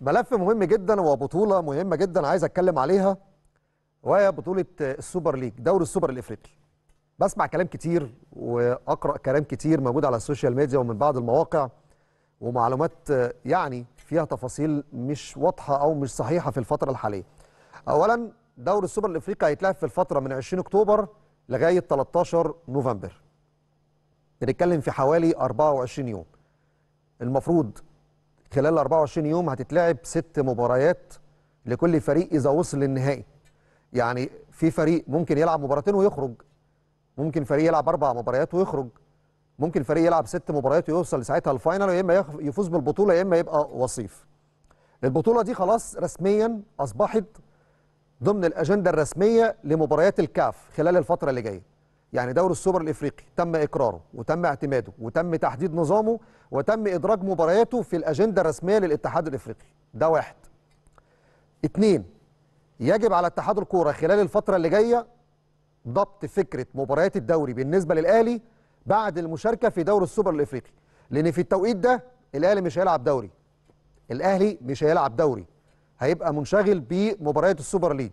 ملف مهم جدا وبطوله مهمه جدا عايز اتكلم عليها وهي بطوله السوبر ليج دوري السوبر الافريقي بسمع كلام كتير واقرا كلام كتير موجود على السوشيال ميديا ومن بعض المواقع ومعلومات يعني فيها تفاصيل مش واضحه او مش صحيحه في الفتره الحاليه اولا دوري السوبر الافريقي هيتلعب في الفتره من 20 اكتوبر لغايه 13 نوفمبر بنتكلم في حوالي 24 يوم المفروض خلال 24 يوم هتتلعب ست مباريات لكل فريق اذا وصل للنهائي يعني في فريق ممكن يلعب مباراتين ويخرج ممكن فريق يلعب اربع مباريات ويخرج ممكن فريق يلعب ست مباريات ويوصل ساعتها الفاينل يا اما يفوز بالبطوله يا اما يبقى وصيف البطوله دي خلاص رسميا اصبحت ضمن الاجنده الرسميه لمباريات الكاف خلال الفتره اللي جايه يعني دوري السوبر الافريقي تم اقراره وتم اعتماده وتم تحديد نظامه وتم ادراج مبارياته في الاجنده الرسميه للاتحاد الافريقي ده واحد اتنين يجب على اتحاد الكوره خلال الفتره اللي جايه ضبط فكره مباريات الدوري بالنسبه للاهلي بعد المشاركه في دوري السوبر الافريقي لان في التوقيت ده الاهلي مش هيلعب دوري الاهلي مش هيلعب دوري هيبقى منشغل بمباريات السوبر ليج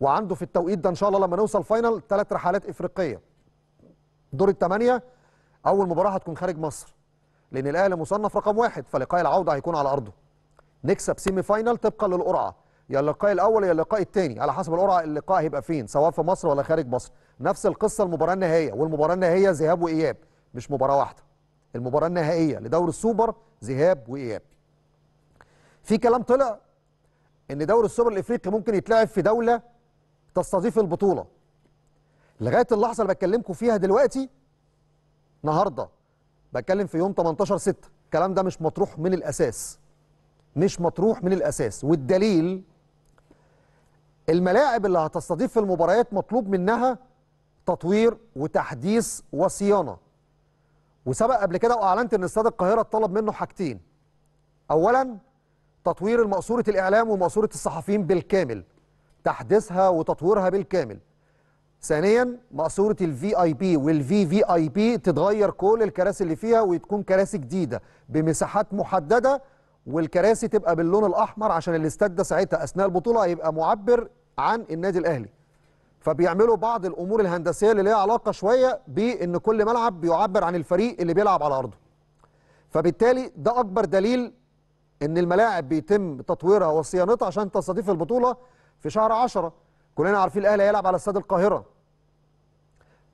وعنده في التوقيت ده ان شاء الله لما نوصل فاينل ثلاث رحلات افريقيه دور الثمانيه اول مباراه هتكون خارج مصر لان الاهلي مصنف رقم واحد فلقاء العوده هيكون على ارضه نكسب سيمي فاينل طبقا للقرعه يا اللقاء الاول يا اللقاء الثاني على حسب القرعه اللقاء هيبقى فين سواء في مصر ولا خارج مصر نفس القصه المباراه النهائيه والمباراه النهائيه ذهاب واياب مش مباراه واحده المباراه النهائيه لدوري السوبر ذهاب واياب في كلام طلع ان دوري السوبر الافريقي ممكن يتلعب في دوله تستضيف البطوله لغايه اللحظه اللي بكلمكم فيها دلوقتي النهارده بتكلم في يوم 18 6 الكلام ده مش مطروح من الاساس مش مطروح من الاساس والدليل الملاعب اللي هتستضيف في المباريات مطلوب منها تطوير وتحديث وصيانه وسبق قبل كده واعلنت ان استاد القاهره طلب منه حاجتين اولا تطوير مقصوره الاعلام ومقصوره الصحفيين بالكامل تحديثها وتطويرها بالكامل ثانيا مقصوره الفي اي بي والفي في اي بي تتغير كل الكراسي اللي فيها وتكون كراسي جديده بمساحات محدده والكراسي تبقى باللون الاحمر عشان الاستاد ده ساعتها اثناء البطوله هيبقى معبر عن النادي الاهلي فبيعملوا بعض الامور الهندسيه اللي ليها علاقه شويه بان كل ملعب بيعبر عن الفريق اللي بيلعب على ارضه فبالتالي ده اكبر دليل ان الملاعب بيتم تطويرها وصيانتها عشان تستضيف البطوله في شهر 10 كلنا عارفين الاهلي هيلعب على استاد القاهره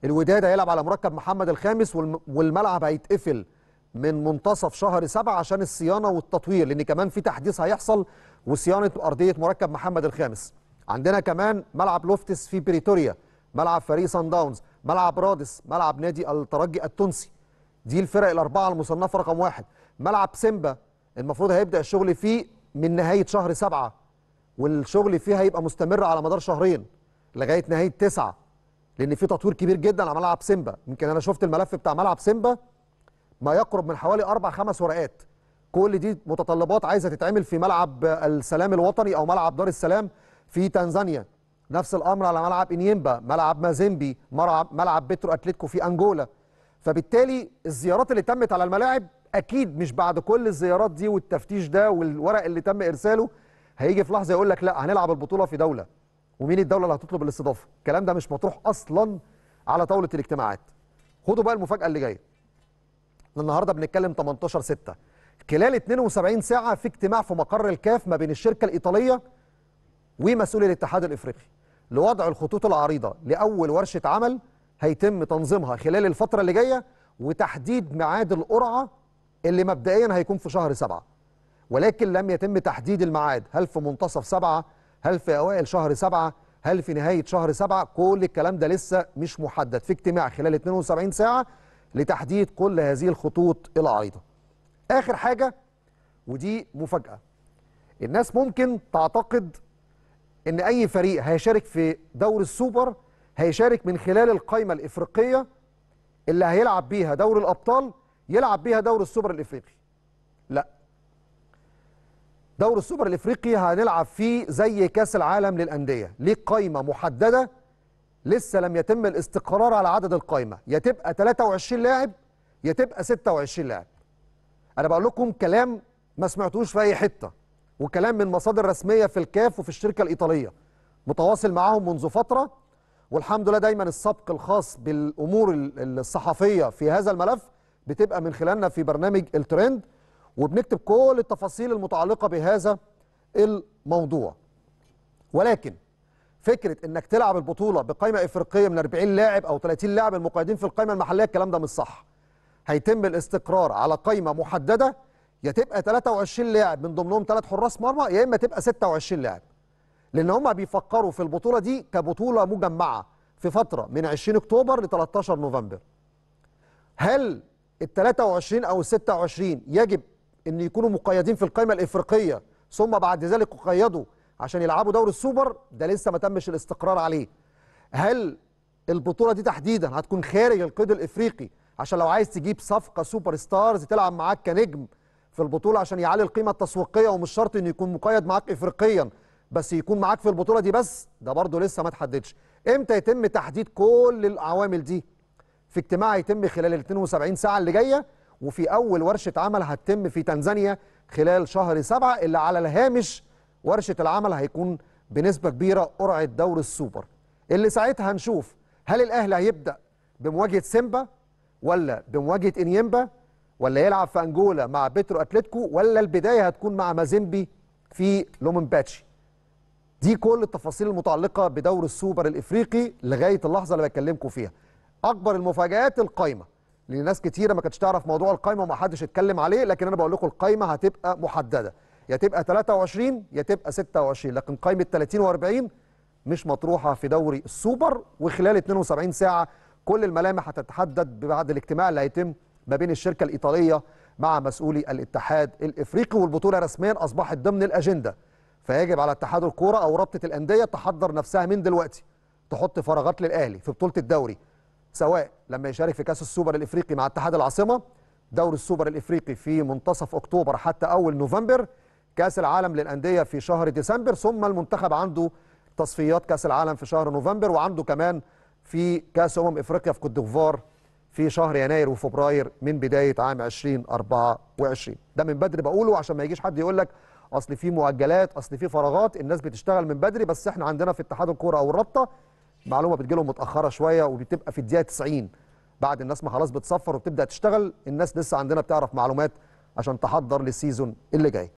الوداد هيلعب على مركب محمد الخامس والملعب هيتقفل من منتصف شهر سبعة عشان الصيانه والتطوير لان كمان في تحديث هيحصل وصيانه ارضيه مركب محمد الخامس عندنا كمان ملعب لوفتس في بريتوريا ملعب فريق سان داونز ملعب رادس ملعب نادي الترجي التونسي دي الفرق الاربعه المصنفه رقم واحد ملعب سيمبا المفروض هيبدا الشغل فيه من نهايه شهر سبعة والشغل فيها هيبقى مستمر على مدار شهرين لغايه نهايه تسعة لان في تطوير كبير جدا على ملعب سيمبا يمكن انا شفت الملف بتاع ملعب سيمبا ما يقرب من حوالي اربع خمس ورقات كل دي متطلبات عايزه تتعمل في ملعب السلام الوطني او ملعب دار السلام في تنزانيا نفس الامر على ملعب انيمبا ملعب مازيمبي ملعب ملعب بترو اتلتيكو في انجولا فبالتالي الزيارات اللي تمت على الملاعب اكيد مش بعد كل الزيارات دي والتفتيش ده والورق اللي تم ارساله هيجي في لحظه يقول لك لا هنلعب البطوله في دوله ومين الدوله اللي هتطلب الاستضافه الكلام ده مش مطروح اصلا على طاوله الاجتماعات خدوا بقى المفاجاه اللي جايه النهارده بنتكلم 18 6 خلال 72 ساعه في اجتماع في مقر الكاف ما بين الشركه الايطاليه ومسؤولي الاتحاد الافريقي لوضع الخطوط العريضه لاول ورشه عمل هيتم تنظيمها خلال الفتره اللي جايه وتحديد ميعاد القرعه اللي مبدئيا هيكون في شهر سبعه ولكن لم يتم تحديد الميعاد هل في منتصف سبعة هل في أوائل شهر سبعة هل في نهاية شهر سبعة كل الكلام ده لسه مش محدد في اجتماع خلال 72 ساعة لتحديد كل هذه الخطوط العريضة آخر حاجة ودي مفاجأة الناس ممكن تعتقد ان اي فريق هيشارك في دوري السوبر هيشارك من خلال القايمه الافريقيه اللي هيلعب بيها دوري الابطال يلعب بيها دوري السوبر الافريقي دور السوبر الافريقي هنلعب فيه زي كاس العالم للانديه ليه قايمه محدده لسه لم يتم الاستقرار على عدد القايمه يا تبقى 23 لاعب يا تبقى 26 لاعب انا بقول لكم كلام ما سمعتوش في اي حته وكلام من مصادر رسميه في الكاف وفي الشركه الايطاليه متواصل معاهم منذ فتره والحمد لله دايما السبق الخاص بالامور الصحفيه في هذا الملف بتبقى من خلالنا في برنامج الترند وبنكتب كل التفاصيل المتعلقة بهذا الموضوع ولكن فكرة انك تلعب البطولة بقائمة افريقية من 40 لاعب او 30 لاعب المقيدين في القائمة المحلية الكلام ده مش صح هيتم الاستقرار على قائمة محددة يا تبقى 23 لاعب من ضمنهم ثلاث حراس مرمى يا اما تبقى 26 لاعب لان هم بيفكروا في البطولة دي كبطولة مجمعة في فترة من 20 اكتوبر ل 13 نوفمبر هل ال 23 او ال 26 يجب ان يكونوا مقيدين في القائمه الافريقيه ثم بعد ذلك قيدوا عشان يلعبوا دوري السوبر ده لسه ما تمش الاستقرار عليه هل البطوله دي تحديدا هتكون خارج القيد الافريقي عشان لو عايز تجيب صفقه سوبر ستارز تلعب معاك كنجم في البطوله عشان يعلي القيمه التسويقيه ومش شرط انه يكون مقيد معاك افريقيا بس يكون معاك في البطوله دي بس ده برضه لسه ما تحددش امتى يتم تحديد كل العوامل دي في اجتماع يتم خلال ال 72 ساعه اللي جايه وفي أول ورشة عمل هتتم في تنزانيا خلال شهر سبعة اللي على الهامش ورشة العمل هيكون بنسبة كبيرة قرعة دور السوبر اللي ساعتها هنشوف هل الأهلي هيبدأ بمواجهة سيمبا ولا بمواجهة إنيمبا ولا يلعب في أنجولا مع بيترو أتلتيكو ولا البداية هتكون مع مازيمبي في لومن باتشي دي كل التفاصيل المتعلقة بدور السوبر الإفريقي لغاية اللحظة اللي بكلمكم فيها أكبر المفاجآت القايمة لناس كتيره ما كانتش تعرف موضوع القايمه وما حدش اتكلم عليه لكن انا بقول لكم القايمه هتبقى محدده يا تبقى 23 يا تبقى 26 لكن قايمه 30 و40 مش مطروحه في دوري السوبر وخلال 72 ساعه كل الملامح هتتحدد بعد الاجتماع اللي هيتم ما بين الشركه الايطاليه مع مسؤولي الاتحاد الافريقي والبطوله رسميا اصبحت ضمن الاجنده فيجب على اتحاد الكوره او رابطه الانديه تحضر نفسها من دلوقتي تحط فراغات للاهلي في بطوله الدوري سواء لما يشارك في كاس السوبر الافريقي مع اتحاد العاصمه دوري السوبر الافريقي في منتصف اكتوبر حتى اول نوفمبر كاس العالم للانديه في شهر ديسمبر ثم المنتخب عنده تصفيات كاس العالم في شهر نوفمبر وعنده كمان في كاس امم افريقيا في كوت ديفوار في شهر يناير وفبراير من بدايه عام 2024 ده من بدري بقوله عشان ما يجيش حد يقول لك اصل في مؤجلات اصل في فراغات الناس بتشتغل من بدري بس احنا عندنا في اتحاد الكوره او الرابطه معلومه بتجيلهم متاخره شويه وبتبقى في الدقيقه 90 بعد الناس ما خلاص بتصفر وبتبدا تشتغل الناس لسه عندنا بتعرف معلومات عشان تحضر للسيزون اللي جاي